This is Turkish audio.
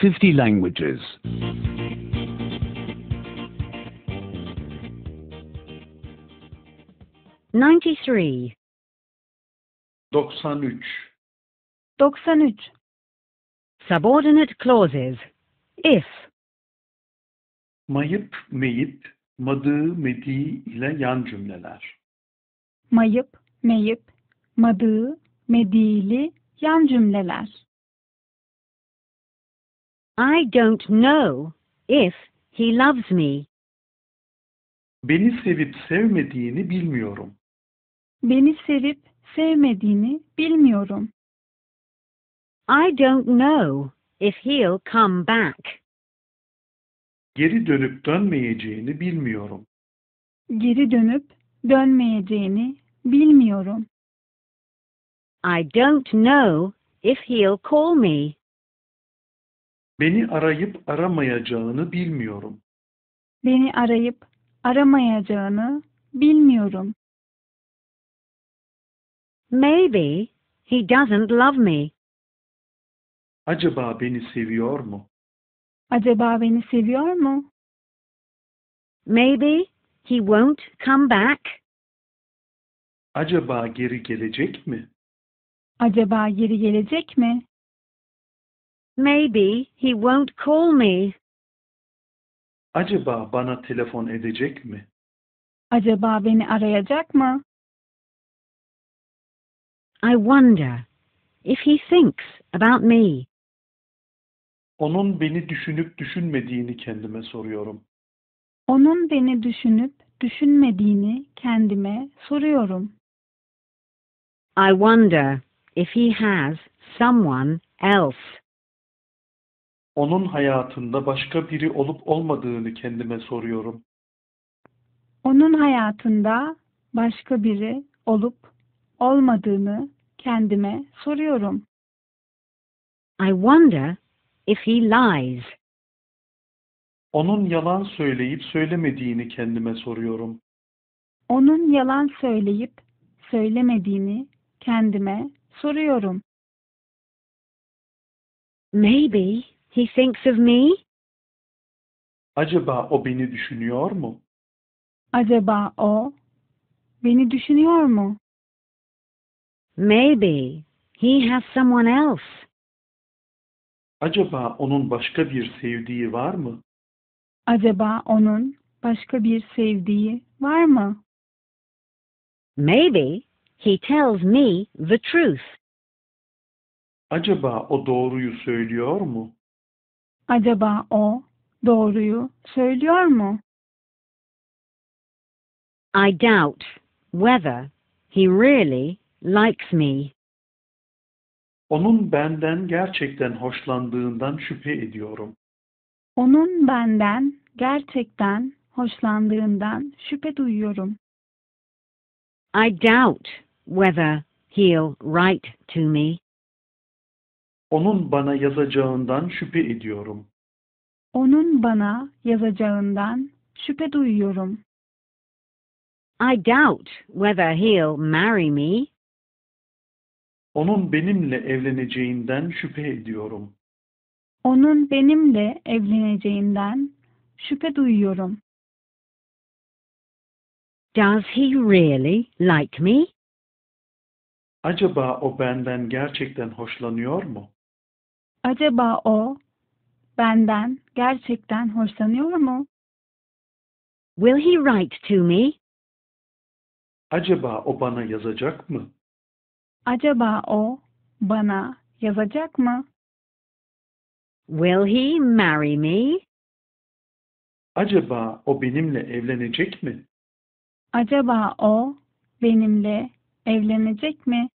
50 languages. Ninety-three. 93 93 Subordinate clauses If Mayıp meyip madı mediği ile yan cümleler Mayıp meyip madığı mediğili yan cümleler I don't know if he loves me. Beni sevip sevmediğini bilmiyorum. Beni sevip sevmediğini bilmiyorum. I don't know if he'll come back. Geri dönüp dönmeyeceğini bilmiyorum. Geri dönüp dönmeyeceğini bilmiyorum. I don't know if he'll call me. Beni arayıp aramayacağını bilmiyorum. Beni arayıp aramayacağını bilmiyorum. Maybe he doesn't love me. Acaba beni seviyor mu? Acaba beni seviyor mu? Maybe he won't come back. Acaba geri gelecek mi? Acaba geri gelecek mi? Maybe he won't call me. Acaba bana telefon edecek mi? Acaba beni arayacak mı? I wonder if he thinks about me. Onun beni düşünüp düşünmediğini kendime soruyorum. Onun beni düşünüp düşünmediğini kendime soruyorum. I wonder if he has someone else. Onun hayatında başka biri olup olmadığını kendime soruyorum. Onun hayatında başka biri olup olmadığını kendime soruyorum. I wonder if he lies. Onun yalan söyleyip söylemediğini kendime soruyorum. Onun yalan söyleyip söylemediğini kendime soruyorum. Maybe He thinks of me? Acaba o beni düşünüyor mu? Acaba o beni düşünüyor mu? Maybe he has someone else. Acaba onun başka bir sevdiği var mı? Acaba onun başka bir sevdiği var mı? Maybe he tells me the truth. Acaba o doğruyu söylüyor mu? Acaba o doğruyu söylüyor mu? I doubt whether he really likes me. Onun benden gerçekten hoşlandığından şüphe ediyorum. Onun benden gerçekten hoşlandığından şüphe duyuyorum. I doubt whether he'll write to me. Onun bana yazacağından şüphe ediyorum. Onun bana yazacağından şüphe duyuyorum. I doubt whether he'll marry me. Onun benimle evleneceğinden şüphe ediyorum. Onun benimle evleneceğinden şüphe duyuyorum. Does he really like me? Acaba o benden gerçekten hoşlanıyor mu? Acaba o benden gerçekten hoşlanıyor mu? Will he write to me? Acaba o bana yazacak mı? Acaba o bana yazacak mı? Will he marry me? Acaba o benimle evlenecek mi? Acaba o benimle evlenecek mi?